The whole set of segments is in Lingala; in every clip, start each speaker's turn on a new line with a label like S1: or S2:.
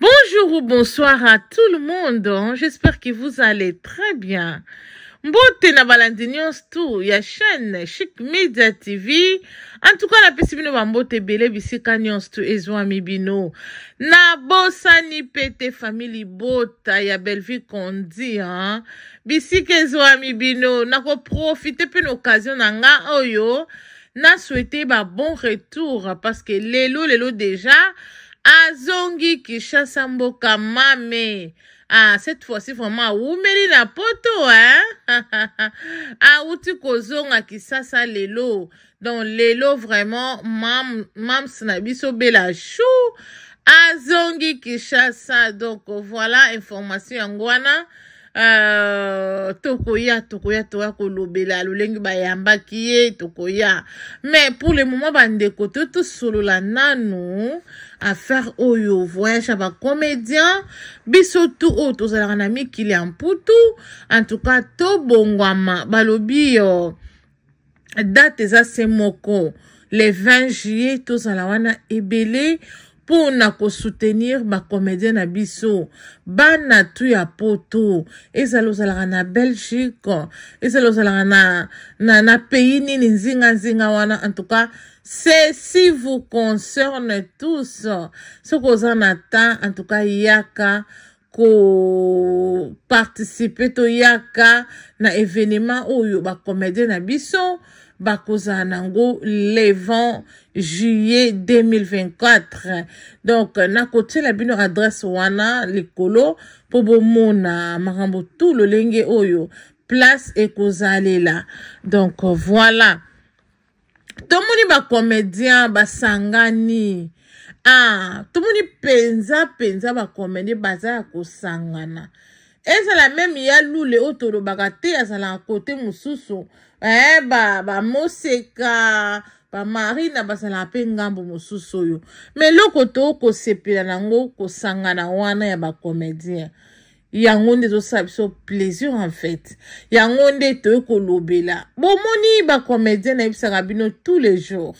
S1: Bonjour ou bonsoir à tout le monde. Hein. J'espère que vous allez très bien. mbote na balandi tout, tu ya chaîne chic media tv En tout cas, la napesi bino m'bote bele bisika nyonso tu ami bino ni mpe famille. fami ta ya belleville condi an hein. bisika ezwami bino nakoprofite mpe na occasion na nga oyo bon bon retour parce que lelo lelo déjà azongi kinshasa mboka mame ah, cette fois-ci vraiment awumeli na poto hein? awuti kozonga kisasa lelo donc lelo vraiment mam, mams na biso obela chu azongi kinshasa donc voilà information yango wana uh, tokoya tokoya toya kolobela lolenge bayambaki ye tokoya me pour le moment bandeko to tosolola nanu affaire oyo voyage ya bacomédien biso tu oyo tozalaka na mikili ya mputu en tout cas tobongwama balobi yo date eza se moko le 20 juillet tozala wana ebele mpona kosoutenir bacomédien na biso bana tu ya poto ezala ozalaka na belgique ezala ozalaka na, na, na pays nini nzinganzinga wana en tout cas c'est si vous concerne tous soki oza na temps en tout cas yaka koparticipe toyaka na événement oyo bacomédien na biso bakozala nango levant juillet 2024 donc nakotiela bino adresse wana likolo mpo bomona makambo tu lolenge oyo place ekozalela donc voilà tomoni bacomédien basangani ah, tomoni mpenza mpenza bacomédien baza ya kosangana ezala meme ya lule oyo tolobaka te azalaka kote mosusu eh, bamoseka ba bamari na bazala mpe ngambo mosusu oyo me eloko tookosepela nango kosangana wana ya bacomédien yango nde ezosala biso plaisir en fait yango nde toye kolobela bomoni bacomédien nayebisaka bino tous les jours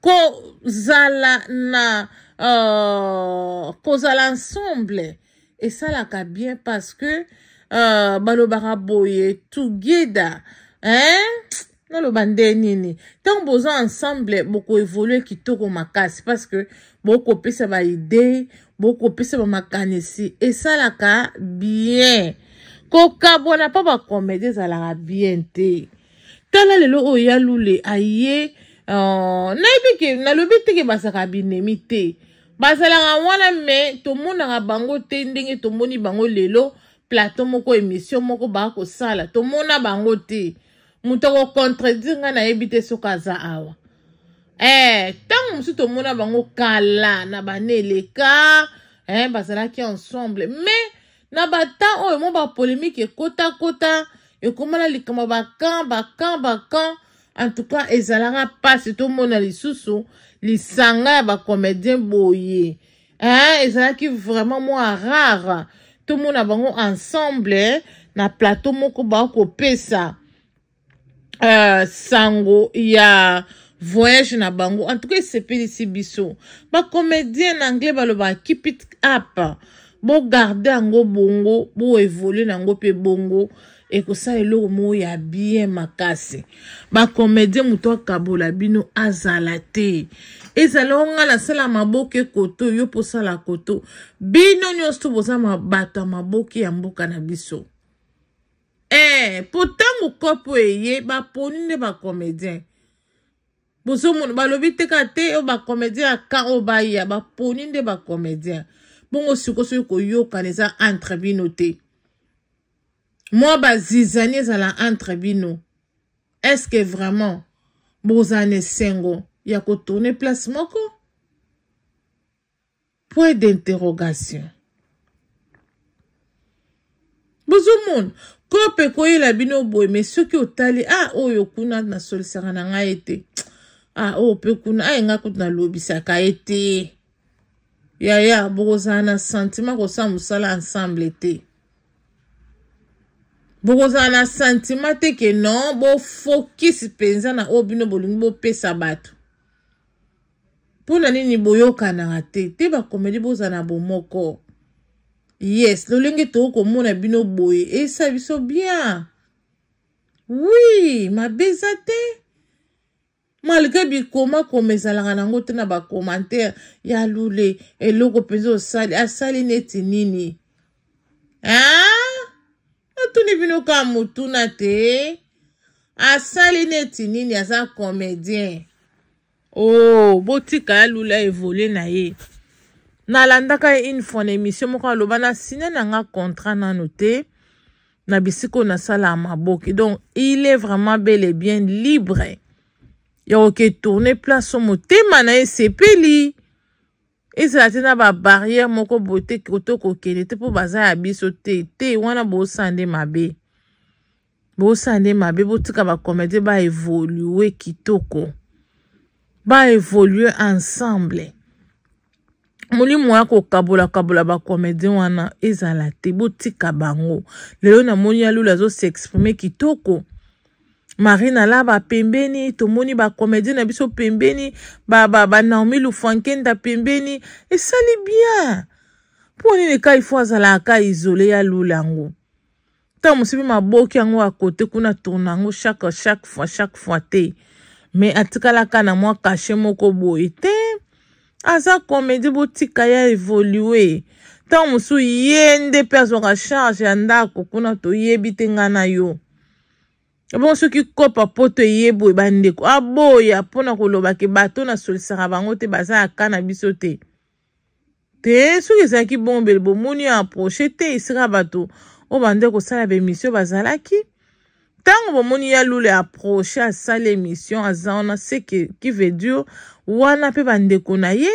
S1: kozala na uh, kozala ensemble esalaka bien parce que uh, balobaka boye together hein? naloba nde nini ntango boza ensemble bokoevolue kitoko makasi parce que bokopesa baidee bokopesa bamakanisi esalaka bien kokabwana mpo bakomedi ezalaka bien te tala lelo oyo ya lule aye uh, nayebi ke nalobi teke bazalaka binemi te bazalaka wana me tomonaka bango te ndenge tomoni bango lelo plateau moko émission moko baa kosala tomona bango te moto akocontredire ngai nayebi te soki aza awa eh, ntango mosusu tomona bango kala na bana eleka eh, bazalaki ensemble mais na batemp oyo mo bapolémike ekotakota ekomana likambo bakan bakan bakan en tout cas ezalaka mpasi tomona lisusu lisanga ya bacomédien boye eh, ezalaki vraiment mwa rare tomona bango ensemble eh, na plateau moko bakopesa uh, sango ya voyage na bango en tout cas esepelisi biso bacomédien na anglais balobaka keep it up bogarde yango bongo boévolue na yango mpe bongo ekosala eloko moko ya bien makasi bacomédien moto akabola bino azala te ezala onga nasala maboke koto yo mposala koto bino nyonso to boza bato ya maboke ya mboka na biso eh, po ntango kopo eye baponi nde bacomédien bozomona balobi teka te oyo oh, bacomédien ya kan oyo baya baponi nde bacomédien bongo oh, siko soki koyokana eza entre bino te mwa bazizani ezala entre bino eske vraiment bozala na esengo ya kotourne place moko point d'interrogation bozomona kope koyela bino boye me soki otali a ah, oyo kuna nasolisaka na ngai ete a ah, oyo mpe kuna a ah, enga kutu nalobisaka ye te yaya bokozala na sentima kosala mosala ensemble te bokozala na sentima te ke non bofokisi mpenza na oyo bino bolingi bopesa bato mpona nini boyokanaka te te bakomeli bozala na bomoko yes lolenge tokomona bino boye esa biso bien wi mabe eza te malgré bikomakoma ezalaka nango te na bacommentaire ya lule eloko mpenza osali asali neti nini natuni ah? bino ka motuna te asali neti nini aza comédien o oh, botika ya lula evole na ye nalandaka ye une fois na émission moko aloba nasine nanga contrat nano te na bisika nasala ya maboki donc il est vraiment bel et bien libre ya koke tourne place o motema na ye esepeli ezala te na babarrière moko boye te koto kokende te mpo baza ya biso te te wana bosa nde mabe bosa nde mabe botika bakomete baevolue kitoko baevolue ensemble molimo ya kokabolakabola bacomédien wana ezala te botika bango lelo namoni alula azosexprime kitoko marine alaba pembeni tomoni bacomédien na biso pembeni banaomi ba, ba, lufankenda pembeni esali bien mpo nini ka ifo azalaka izole ya lula yango ntango mosimbi maboki yango akote kuna tourna yango chaque chaque fois chaque fois te me atikalaka na mwa kashe moko boye te aza komedi botika ya evolue ntango mosu ye nde mpe azwaka charge ya ndako kuna toyebi te ngai na yo ebongo soki kopa mpo toye boye bandeko aboya ah, mpona kolobaki bato nasolisaka bango te baza yaka na biso te te soki ezalaki bongo bele bomoni approche te esika bato oyo bandeko kosala bemisio bazalaki ntango bomoni ya lula aproche asala émission aza wana se kive dure wana mpe bandeko na ye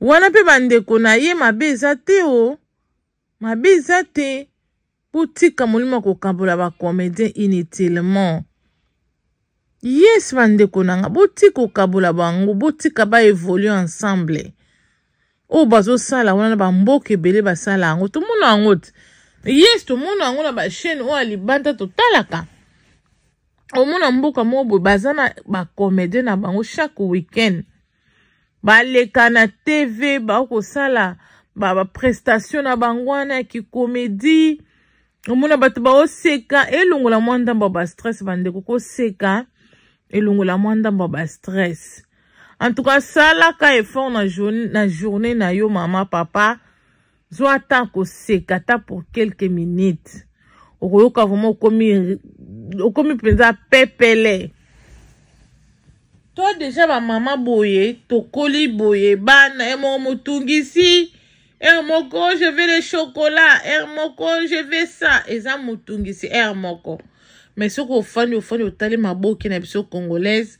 S1: wana mpe bandeko na ye mabe eza te o mabe eza te mpo tika molimo kokambola bacomédien inutilement yes bandeko na nga botika kokabola bango botika baévolue ensemble oyo bazosala wana na bamboka ebele basala yango tomona yango te yes tomona yango na bachaine oyo alibanda totalaka omona mboka moko boye baza na bacomédie na bango chaque weekend baleka na tv bakosala baprestation ba na bango wana ya kikomédie omona bato baoseka elongola mwa ndambo ya bastress bandeko koseka elongola mwa ndambo ya bastress en tout cas salaka effort na journée na yo mama papa zwa ata koseka ata pour quelque minute okoyoka vraimen okomi okomi mpenza pepele to deja bamama boye tokoli boye bana ye moko motungisi ere moko je vais le chocolat ere moko je vais ça eza motungisi ere moko mais soki ofandi ofandi otali maboke na biso congolaise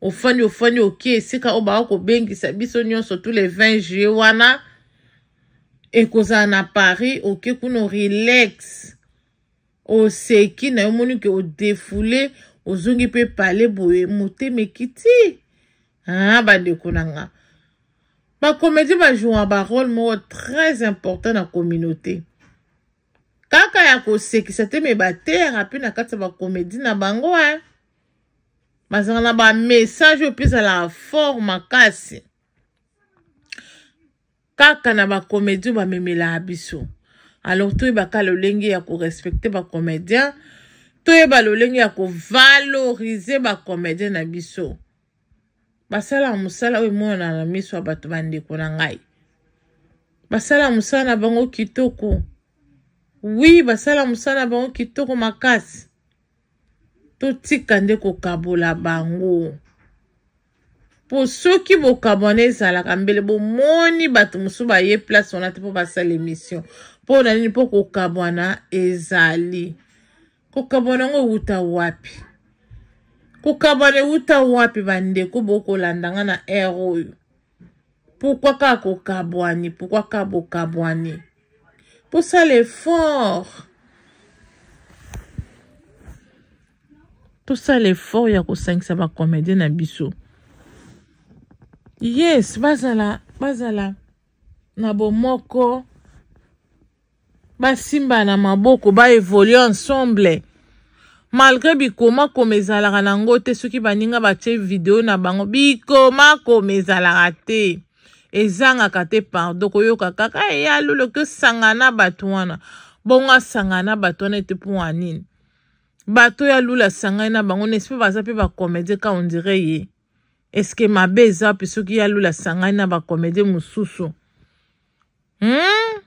S1: ofandi ofandi oke esika oyo baka kobengisa biso nyonso tous les 20 juillet wana ekozala na paris oke kuna orelax oseki na yo moni ke odefule ozongi mpe pale boye motema ekiti a ah, bandeko na nga bakomedi bajouwa barole moko très important na communauté kaka ya kosekisa te me bateyaka mpe na kati ya bakomedi na bango e bazala na bamessage oyo mpe ezalaka fort makasi kaka na bacomédien bamemelaka biso alors toyebaka lolenge ya korespecte bacomédien toyeba lolenge ya kovalorize bacomédien na biso basalaka mosala oyo emonana na miso ya bato bandeko na ngai basalaka mosala na bango kitoko wi basalaka mosala na bango kitoko makasi totika nde kokabola bango mpo soki bokabo na ezalaka mbele bomoni bato mosusu baye place wana te mpo basala émission mpona nini mpo kokabwana ezali kokabwana yango ewuta wapi kokabwana ewuta wapi bandeko bokolanda nga na aire oyo pourkua kaka kokabwani pourkua kaka bokabwani posala effort tosala effort ya kosangisa bacomédie na biso yes bazala bazala na bomoko basimba na maboko baevolue ensemble malgré bikomakoma ezalaka nango te soki baninga batie video na bango bikomakoma ezalaka te ezangaka te pardon koyoka kaka eya loloki osangana bato wana bongo asangana bato wana ete mpo wanini bato ya lula asangani na bango nesi mpe baza mpe bacomédie ka ondire ye eske mabe eza wapi soki ye alulasa ngai na bakomede mosusu hmm?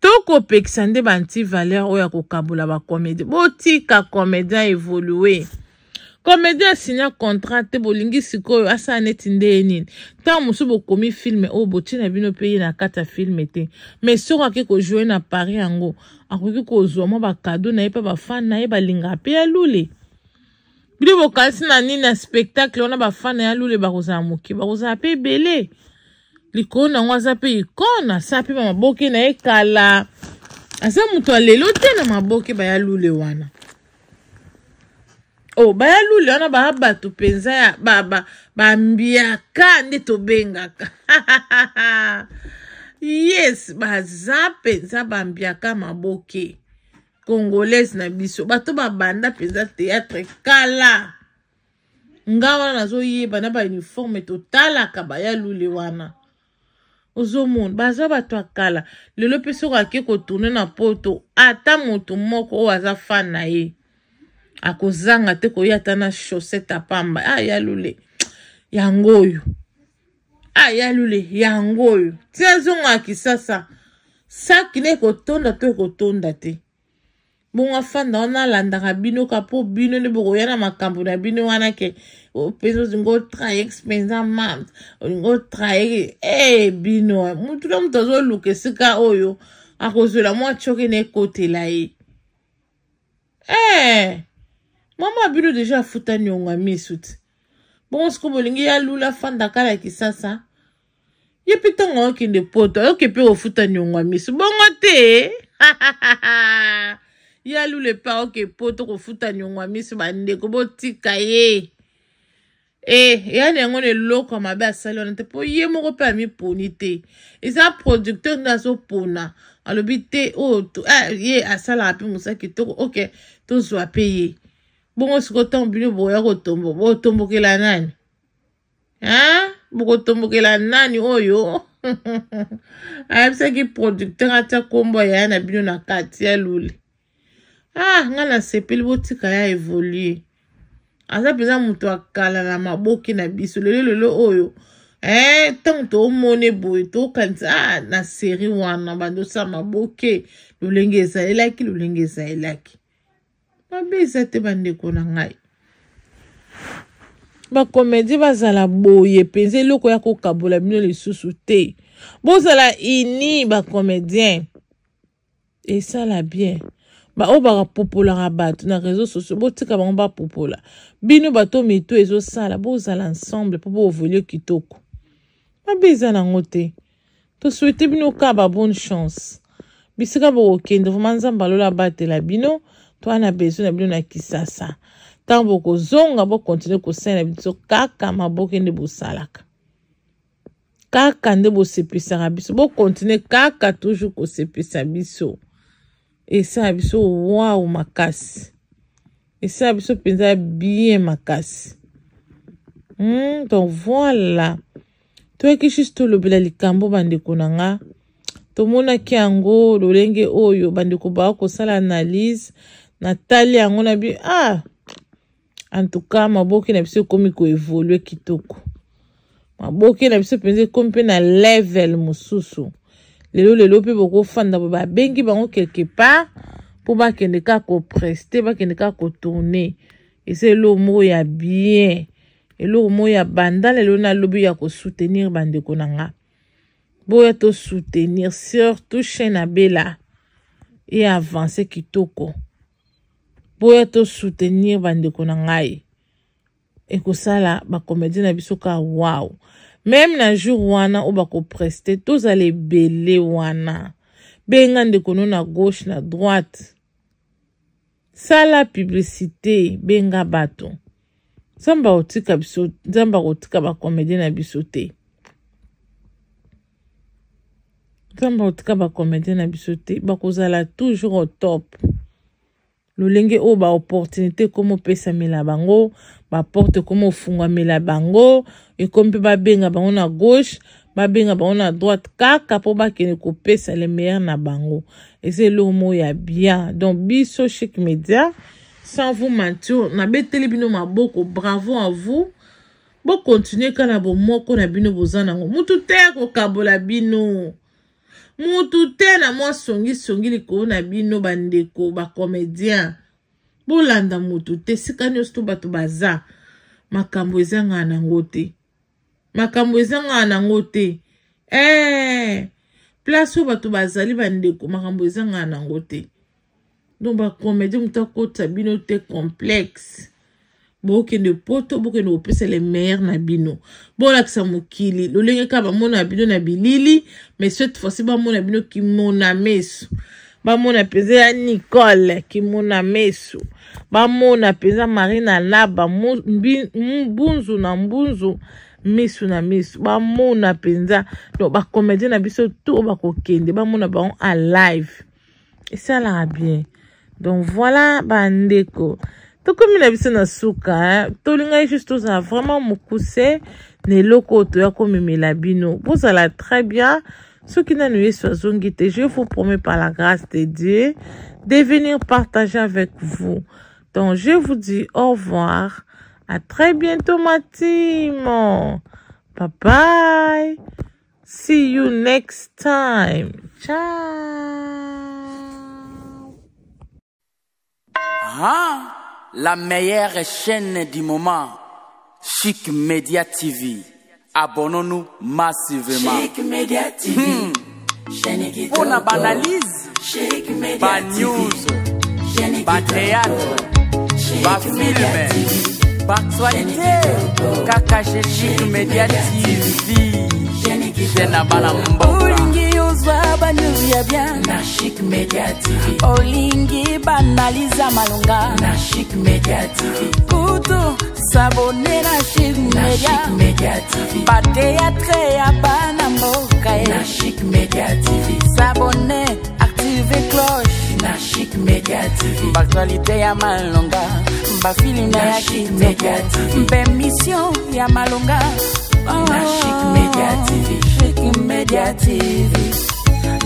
S1: to kopekisa nde banti valeur oyo akokabola bakomedie botika komedien evolue komedien asinya contrat te bolingi sikoyo asala neti nde ye nini ntango mosusu bokomi filme oyo botina bino mpe ye na kati ya filme te mai soko ake kojoue na paris yango akoki kozwa mwa bakado na ye mpe bafane na ye balingaka mpe alule bino bokalisi na nini na spectacle wana bafana ya lule bakozala moke bakozala mpe ebele likolo na yango aza mpe ikone asala mpe bamaboke na ye kala aza moto alelo te na maboke baya lule wana o oh, baya lule wana baya bato mpenza ya bambiaka ba, ba nde tobengaka yes baza mpenza bambiaka maboke congolaise na biso bato babanda mpenza théâtre kala nga wana nazoyeba na bauniforme totalaka baya lule wana ozomona baza bato ya kala lelo mpe soko ake kotourne na poto ata moto moko oyo aza fan na ye akozanga te koya ata na chaussette apamba aya ah, lule yango oyo aya ah, lule yango oyo tia zongo ya kisasa saki na ekotonda to ekotonda te bongo afanda wana alandaka bino ka mpo bino nde bokoya na makambo na bino wana ke mpenza olingi otraye mpenza mams olingi otraye e bino motu na moto azoluka esika oyo akozwela mwa tioke na ekotela ye e mama bino deja afutani yongwa misu ti bongo siko bolingi ya lula afanda kala kisasa ye mpe ntongo ayokende poto ayoke mpe kofuta nyongwa misu bongo te ya lule paoke po tokofuta nyongwa miso bandeko botika ye e yani yango na eloko ya mabe asali wana te mpo ye moko mpe amiponi te eza producteur nde azopona alobi te oyo oh, ah, ye asalaka mpe mosala kitoko ok tozwa mpe ye bongo sikoyo ntango bino boya kotombo botombokela nani bokotombokela nani oyo ayebisaki producteur atya nkombo ya ya na bino na kati ya lule ah ngai nasepeli botika ya evolue aza mpenza moto akala na maboke na biso lelo lelo oyo eh, ntango toomoni boye tokanisa ah, na seri wana bandosala maboke lolenge ezalelaki lolenge ezalelaki mabe eza te bandeko na ngai bakomedi bazala boye mpenza eloko ya kokabola bino lisusu te bozala ini bakomedien esala bien baoyo bapopolaka bato na réseau sociaux botika bango bapopola bino bato mito ezosala bozala ensemble mpo boevolue kitoko mabe eza nango te tosouete bino kaka babonne chance bisika bokokende vraimen nzambe alola abatela bino to ana besoin na bino na kisasa ntango bokozonga bokontinue kosalela biso kaka maboke nde bosalaka kaka nde bosepisaka biso bokontinue kaka toujours kosepisa biso esala biso wau makasi esala biso mpenza bien makasi mm, donc voilà toyaki juste tolobela likambo bandeko na nga tomonaki yango lolenge oyo bandeko baa kosala analyse natali yango na bi ah antuka maboke na biso ekomi koevolue kitoko maboke na biso mpenza ekomi mpe na level mosusu lelo lelo mpe bokofanda bo babengi bango quelque part mpo bakende kaka kopreste bakende kaka kotourne eza eloko moko ya bien eloko moko ya banda lelo nalobi ya kosoutenir bandeko na nga boya tosoutenir surtout chaine abela e avance kitoko boya tosoutenir bandeko na ngai ekosala bakomedi na biso kaka wow meme na jour wana oyo bakopreste tozala ebele wana benga ndekono na gauche na droite sala publicité benga bato nzambe akotika biso nzambe akotika bakomedie na biso te nzambe akotika bakomedie na biso te bakozala toujours au top lolenge oyo baopportunité ekoma opesamela bango baporte ekoma ofungwamela bango ekomi mpe babenga bango na gauche babenga bango na droite kaka mpo bakende kopesa le meilleur na bango eza eloko moko ya bien donc biso chik media sans vous mentir nabeteli bino maboko bravo à vous bokontinue kaka na bomoko na bino boza nango motu te akokabola bino mutu te na mwa songisongi likolo na bino bandeko bacomédien bolanda motu te sika nyonso to bato baza makambo ezangana nango te makambo ezangana nango te eh, place oyo bato bazali bandeko makambo ezangana nango te donc bacomédien motu akota bino te complexe bookende poto bokende kopesela meilleur na bino bolakisa mokili lolenge kaka bamona na bino na bilili mais cette fois-ci bamona bino kimona meso bamona mpenza ya nicole kimona meso bamona mpenza marie na laba mbunzu na mbunzu misu na misu bamona mpenza no bacomédien na biso to bakokende bamona bango alive esalaka bien donc voilà bandeko ba comme a hein. na suka hein? tolingai juste tozala vraiment mokuse na eloko l'a toya la bino allez très bien qui pas eu azongi Zonguité, je vous promets par la grâce de dieu de venir partager avec vous donc je vous dis au revoir à très bientôt ma team bye bye see you next time ciao
S2: ah la meilleure chaîne du moment, Chic Media TV. Abonnons-nous massivement. Chic Media TV. Hmm. On banalise. Media news. théâtre. film. Chic Media TV tulia bien na Chic Media TV. olingi banaliza malonga na Chic Media TV. kutu sabone na Chic Media, Media TV. bateatre ya bana mboka na Chic Media TV. sabone active cloche na Chic Media TV. baktualite ya malonga bafilme ya TV. bemission ya malonga oh, na Chic Media Media TV.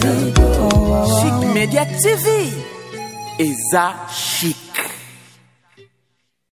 S1: Chic Media TV. ça, Chic.